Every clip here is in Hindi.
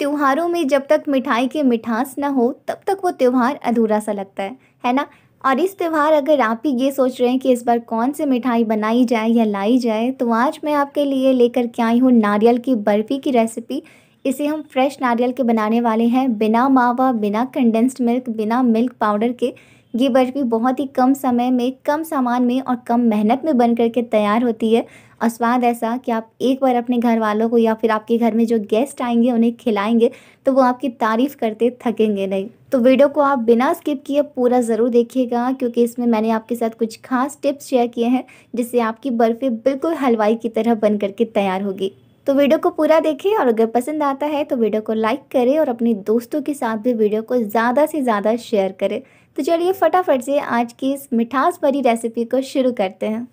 त्योहारों में जब तक मिठाई की मिठास ना हो तब तक वो त्यौहार अधूरा सा लगता है है ना और इस त्यौहार अगर आप ही ये सोच रहे हैं कि इस बार कौन सी मिठाई बनाई जाए या लाई जाए तो आज मैं आपके लिए लेकर के आई हूँ नारियल की बर्फ़ी की रेसिपी इसे हम फ्रेश नारियल के बनाने वाले हैं बिना मावा बिना कंडेंस्ड मिल्क बिना मिल्क पाउडर के ये बर्फ़ी बहुत ही कम समय में कम सामान में और कम मेहनत में बन करके तैयार होती है और स्वाद ऐसा कि आप एक बार अपने घर वालों को या फिर आपके घर में जो गेस्ट आएंगे उन्हें खिलाएंगे तो वो आपकी तारीफ़ करते थकेंगे नहीं तो वीडियो को आप बिना स्किप किए पूरा ज़रूर देखिएगा क्योंकि इसमें मैंने आपके साथ कुछ खास टिप्स शेयर किए हैं जिससे आपकी बर्फ़ी बिल्कुल हलवाई की तरह बन करके तैयार होगी तो वीडियो को पूरा देखें और अगर पसंद आता है तो वीडियो को लाइक करें और अपने दोस्तों के साथ भी वीडियो को ज़्यादा से ज़्यादा शेयर करें तो चलिए फटाफट से आज की इस मिठास भरी रेसिपी को शुरू करते हैं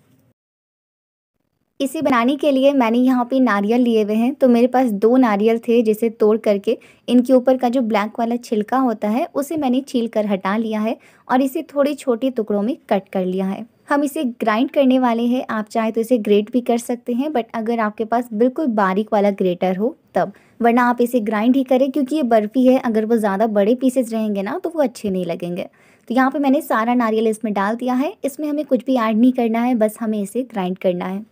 इसे बनाने के लिए मैंने यहाँ पे नारियल लिए हुए हैं तो मेरे पास दो नारियल थे जिसे तोड़ करके इनके ऊपर का जो ब्लैक वाला छिलका होता है उसे मैंने छील कर हटा लिया है और इसे थोड़े छोटे टुकड़ों में कट कर लिया है हम इसे ग्राइंड करने वाले हैं आप चाहे तो इसे ग्रेट भी कर सकते हैं बट अगर आपके पास बिल्कुल बारीक वाला ग्रेटर हो तब वरना आप इसे ग्राइंड ही करें क्योंकि ये बर्फ़ी है अगर वो ज़्यादा बड़े पीसेस रहेंगे ना तो वो अच्छे नहीं लगेंगे तो यहाँ पे मैंने सारा नारियल इसमें डाल दिया है इसमें हमें कुछ भी ऐड नहीं करना है बस हमें इसे ग्राइंड करना है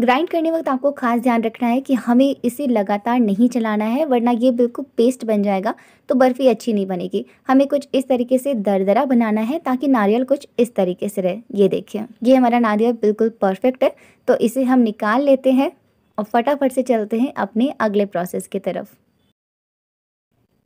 ग्राइंड करने वक्त आपको खास ध्यान रखना है कि हमें इसे लगातार नहीं चलाना है वरना ये बिल्कुल पेस्ट बन जाएगा तो बर्फ़ी अच्छी नहीं बनेगी हमें कुछ इस तरीके से दरदरा बनाना है ताकि नारियल कुछ इस तरीके से रहे ये देखिए ये हमारा नारियल बिल्कुल परफेक्ट है तो इसे हम निकाल लेते हैं और फटाफट से चलते हैं अपने अगले प्रोसेस की तरफ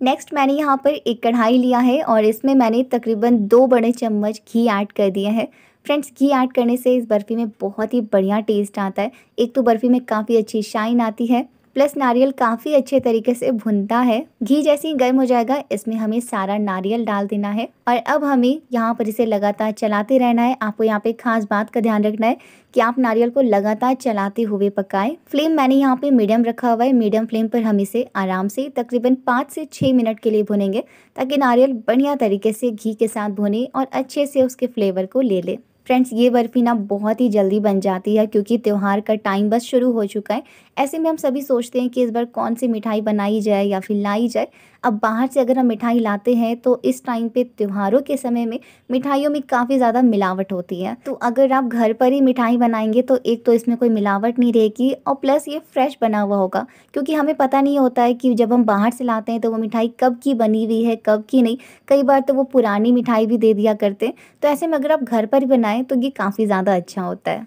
नेक्स्ट मैंने यहाँ पर एक कढ़ाई लिया है और इसमें मैंने तकरीबन दो बड़े चम्मच घी ऐड कर दिया है फ्रेंड्स घी ऐड करने से इस बर्फ़ी में बहुत ही बढ़िया टेस्ट आता है एक तो बर्फ़ी में काफ़ी अच्छी शाइन आती है प्लस नारियल काफ़ी अच्छे तरीके से भुनता है घी जैसे ही गर्म हो जाएगा इसमें हमें सारा नारियल डाल देना है और अब हमें यहाँ पर इसे लगातार चलाते रहना है आपको यहाँ पे खास बात का ध्यान रखना है कि आप नारियल को लगातार चलाते हुए पकाएं फ्लेम मैंने यहाँ पे मीडियम रखा हुआ है मीडियम फ्लेम पर हम इसे आराम से तकरीबन पाँच से छः मिनट के लिए भुनेंगे ताकि नारियल बढ़िया तरीके से घी के साथ भुने और अच्छे से उसके फ्लेवर को ले ले फ्रेंड्स ये बर्फ़ी ना बहुत ही जल्दी बन जाती है क्योंकि त्यौहार का टाइम बस शुरू हो चुका है ऐसे में हम सभी सोचते हैं कि इस बार कौन सी मिठाई बनाई जाए या फिर लाई जाए अब बाहर से अगर हम मिठाई लाते हैं तो इस टाइम पे त्योहारों के समय में मिठाइयों में काफ़ी ज़्यादा मिलावट होती है तो अगर आप घर पर ही मिठाई बनाएंगे तो एक तो इसमें कोई मिलावट नहीं रहेगी और प्लस ये फ्रेश बना हुआ होगा क्योंकि हमें पता नहीं होता है कि जब हम बाहर से लाते हैं तो वो मिठाई कब की बनी हुई है कब की नहीं कई बार तो वो पुरानी मिठाई भी दे दिया करते हैं तो ऐसे में अगर आप घर पर बनाएं तो ये काफ़ी ज़्यादा अच्छा होता है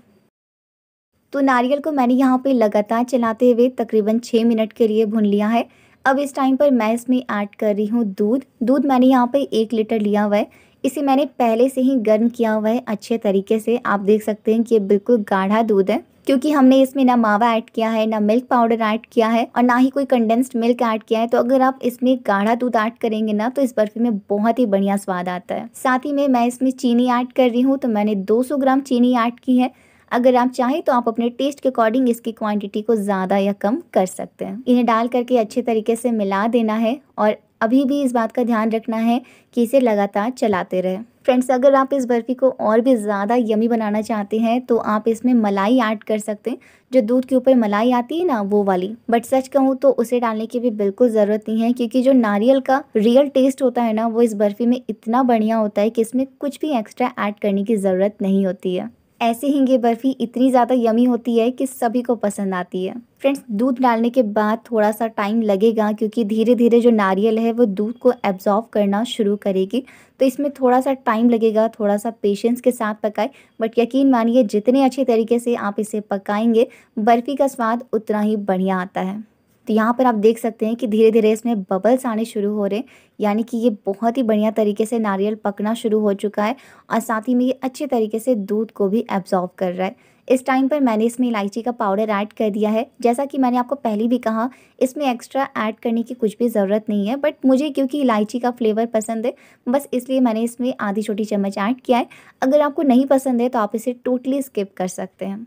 तो नारियल को मैंने यहाँ पे लगातार चलाते हुए तकरीबन छः मिनट के लिए भून लिया है अब इस टाइम पर मैं इसमें ऐड कर रही हूँ दूध दूध मैंने यहाँ पे एक लीटर लिया हुआ है इसे मैंने पहले से ही गर्म किया हुआ है अच्छे तरीके से आप देख सकते हैं कि ये बिल्कुल गाढ़ा दूध है क्योंकि हमने इसमें ना मावा ऐड किया है ना मिल्क पाउडर ऐड किया है और ना ही कोई कंडेंस्ड मिल्क ऐड किया है तो अगर आप इसमें गाढ़ा दूध ऐड करेंगे ना तो इस बर्फी में बहुत ही बढ़िया स्वाद आता है साथ ही में मैं इसमें चीनी ऐड कर रही हूँ तो मैंने 200 ग्राम चीनी ऐड की है अगर आप चाहें तो आप अपने टेस्ट के अकॉर्डिंग इसकी क्वांटिटी को ज़्यादा या कम कर सकते हैं इन्हें डाल करके अच्छे तरीके से मिला देना है और अभी भी इस बात का ध्यान रखना है कि इसे लगातार चलाते रहे फ्रेंड्स अगर आप इस बर्फ़ी को और भी ज़्यादा यमी बनाना चाहते हैं तो आप इसमें मलाई ऐड कर सकते हैं जो दूध के ऊपर मलाई आती है ना वो वाली बट सच कहूँ तो उसे डालने की भी बिल्कुल ज़रूरत नहीं है क्योंकि जो नारियल का रियल टेस्ट होता है ना वो इस बर्फ़ी में इतना बढ़िया होता है कि इसमें कुछ भी एक्स्ट्रा ऐड करने की ज़रूरत नहीं होती है ऐसे ही ये बर्फ़ी इतनी ज़्यादा यमी होती है कि सभी को पसंद आती है फ्रेंड्स दूध डालने के बाद थोड़ा सा टाइम लगेगा क्योंकि धीरे धीरे जो नारियल है वो दूध को एब्जॉर्व करना शुरू करेगी तो इसमें थोड़ा सा टाइम लगेगा थोड़ा सा पेशेंस के साथ पकाएं बट यकीन मानिए जितने अच्छे तरीके से आप इसे पकाएंगे बर्फ़ी का स्वाद उतना ही बढ़िया आता है तो यहाँ पर आप देख सकते हैं कि धीरे धीरे इसमें बबल्स आने शुरू हो रहे हैं यानी कि ये बहुत ही बढ़िया तरीके से नारियल पकना शुरू हो चुका है और साथ ही में ये अच्छे तरीके से दूध को भी एब्जॉर्व कर रहा है इस टाइम पर मैंने इसमें इलायची का पाउडर ऐड कर दिया है जैसा कि मैंने आपको पहले भी कहा इसमें एक्स्ट्रा ऐड करने की कुछ भी ज़रूरत नहीं है बट मुझे क्योंकि इलायची का फ्लेवर पसंद है बस इसलिए मैंने इसमें आधी छोटी चम्मच ऐड किया है अगर आपको नहीं पसंद है तो आप इसे टोटली स्किप कर सकते हैं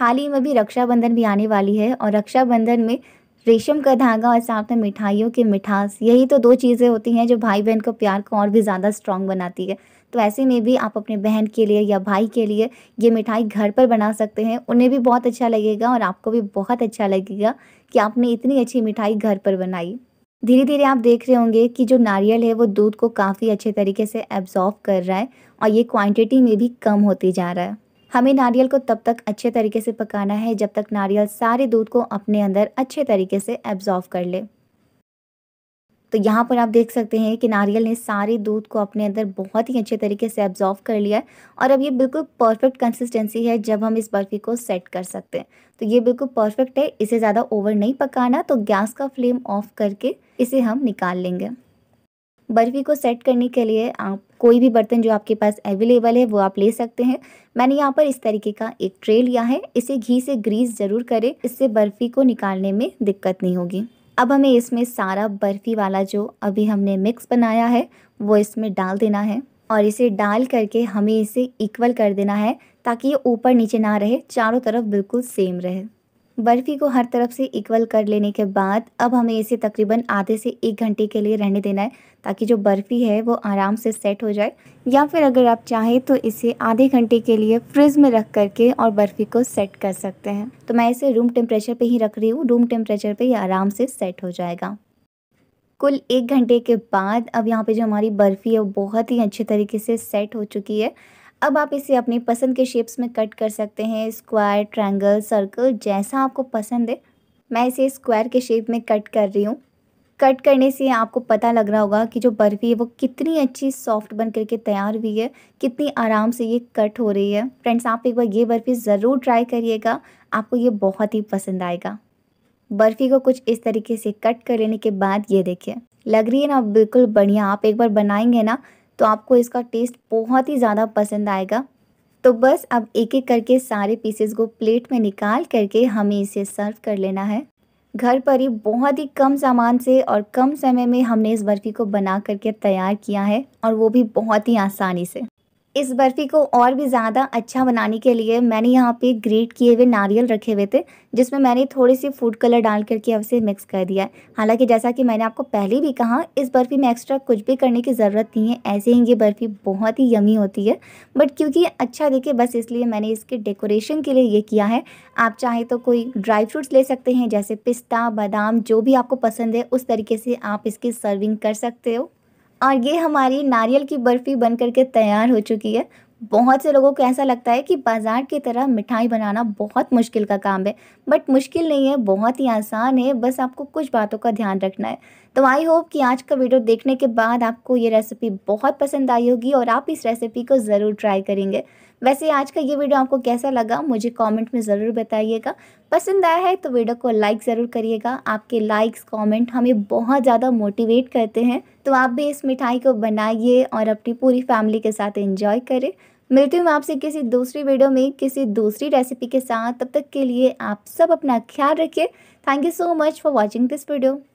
हाल ही में भी रक्षाबंधन भी आने वाली है और रक्षाबंधन में रेशम का धागा और साथ में मिठाइयों की मिठास यही तो दो चीज़ें होती हैं जो भाई बहन को प्यार को और भी ज़्यादा स्ट्रॉन्ग बनाती है तो ऐसे में भी आप अपने बहन के लिए या भाई के लिए ये मिठाई घर पर बना सकते हैं उन्हें भी बहुत अच्छा लगेगा और आपको भी बहुत अच्छा लगेगा कि आपने इतनी अच्छी मिठाई घर पर बनाई धीरे धीरे आप देख रहे होंगे कि जो नारियल है वो दूध को काफ़ी अच्छे तरीके से एब्जॉर्व कर रहा है और ये क्वांटिटी में भी कम होती जा रहा है हमें नारियल को तब तक अच्छे तरीके से पकाना है जब तक नारियल सारे दूध को अपने अंदर अच्छे तरीके से एब्जॉर्व कर ले तो यहाँ पर आप देख सकते हैं कि नारियल ने सारे दूध को अपने अंदर बहुत ही अच्छे तरीके से एब्जॉर्व कर लिया है और अब ये बिल्कुल परफेक्ट कंसिस्टेंसी है जब हम इस बर्फ़ी को सेट कर सकते हैं तो ये बिल्कुल परफेक्ट है इसे ज़्यादा ओवर नहीं पकाना तो गैस का फ्लेम ऑफ करके इसे हम निकाल लेंगे बर्फ़ी को सेट करने के लिए आप कोई भी बर्तन जो आपके पास अवेलेबल है वो आप ले सकते हैं मैंने यहाँ पर इस तरीके का एक ट्रे लिया है इसे घी से ग्रीस ज़रूर करें इससे बर्फ़ी को निकालने में दिक्कत नहीं होगी अब हमें इसमें सारा बर्फ़ी वाला जो अभी हमने मिक्स बनाया है वो इसमें डाल देना है और इसे डाल करके हमें इसे इक्वल कर देना है ताकि ये ऊपर नीचे ना रहे चारों तरफ बिल्कुल सेम रहे बर्फ़ी को हर तरफ से इक्वल कर लेने के बाद अब हमें इसे तकरीबन आधे से एक घंटे के लिए रहने देना है ताकि जो बर्फ़ी है वो आराम से सेट हो जाए या फिर अगर आप चाहें तो इसे आधे घंटे के लिए फ्रिज में रख करके और बर्फ़ी को सेट कर सकते हैं तो मैं इसे रूम टेम्परेचर पर ही रख रही हूँ रूम टेम्परेचर पर ये आराम से सेट हो जाएगा कुल एक घंटे के बाद अब यहाँ पे जो हमारी बर्फ़ी है वो बहुत ही अच्छे तरीके से सेट हो चुकी है अब आप इसे अपनी पसंद के शेप्स में कट कर सकते हैं स्क्वायर ट्रायंगल सर्कल जैसा आपको पसंद है मैं इसे स्क्वायर के शेप में कट कर रही हूँ कट करने से आपको पता लग रहा होगा कि जो बर्फ़ी है वो कितनी अच्छी सॉफ्ट बन करके तैयार हुई है कितनी आराम से ये कट हो रही है फ्रेंड्स आप एक बार ये बर्फ़ी ज़रूर ट्राई करिएगा आपको ये बहुत ही पसंद आएगा बर्फ़ी को कुछ इस तरीके से कट कर लेने के बाद ये देखिए लग रही है ना बिल्कुल बढ़िया आप एक बार बनाएंगे ना तो आपको इसका टेस्ट बहुत ही ज़्यादा पसंद आएगा तो बस अब एक एक करके सारे पीसेस को प्लेट में निकाल करके हमें इसे सर्व कर लेना है घर पर ही बहुत ही कम सामान से और कम समय में हमने इस बर्फ़ी को बना करके तैयार किया है और वो भी बहुत ही आसानी से इस बर्फ़ी को और भी ज़्यादा अच्छा बनाने के लिए मैंने यहाँ पे ग्रेट किए हुए नारियल रखे हुए थे जिसमें मैंने थोड़ी सी फूड कलर डाल करके अब से मिक्स कर दिया है हालाँकि जैसा कि मैंने आपको पहले भी कहा इस बर्फ़ी में एक्स्ट्रा कुछ भी करने की ज़रूरत नहीं है ऐसे ही ये बर्फ़ी बहुत ही यमी होती है बट क्योंकि अच्छा दिखे बस इसलिए मैंने इसके डेकोरेशन के लिए ये किया है आप चाहे तो कोई ड्राई फ्रूट्स ले सकते हैं जैसे पिस्ता बादाम जो भी आपको पसंद है उस तरीके से आप इसकी सर्विंग कर सकते हो और ये हमारी नारियल की बर्फ़ी बन करके तैयार हो चुकी है बहुत से लोगों को ऐसा लगता है कि बाज़ार की तरह मिठाई बनाना बहुत मुश्किल का काम है बट मुश्किल नहीं है बहुत ही आसान है बस आपको कुछ बातों का ध्यान रखना है तो आई होप कि आज का वीडियो देखने के बाद आपको ये रेसिपी बहुत पसंद आई होगी और आप इस रेसिपी को ज़रूर ट्राई करेंगे वैसे आज का ये वीडियो आपको कैसा लगा मुझे कमेंट में ज़रूर बताइएगा पसंद आया है तो वीडियो को लाइक ज़रूर करिएगा आपके लाइक्स कमेंट हमें बहुत ज़्यादा मोटिवेट करते हैं तो आप भी इस मिठाई को बनाइए और अपनी पूरी फैमिली के साथ एंजॉय करें मिलती हूँ आपसे किसी दूसरी वीडियो में किसी दूसरी रेसिपी के साथ तब तक के लिए आप सब अपना ख्याल रखिए thank you so much for watching this video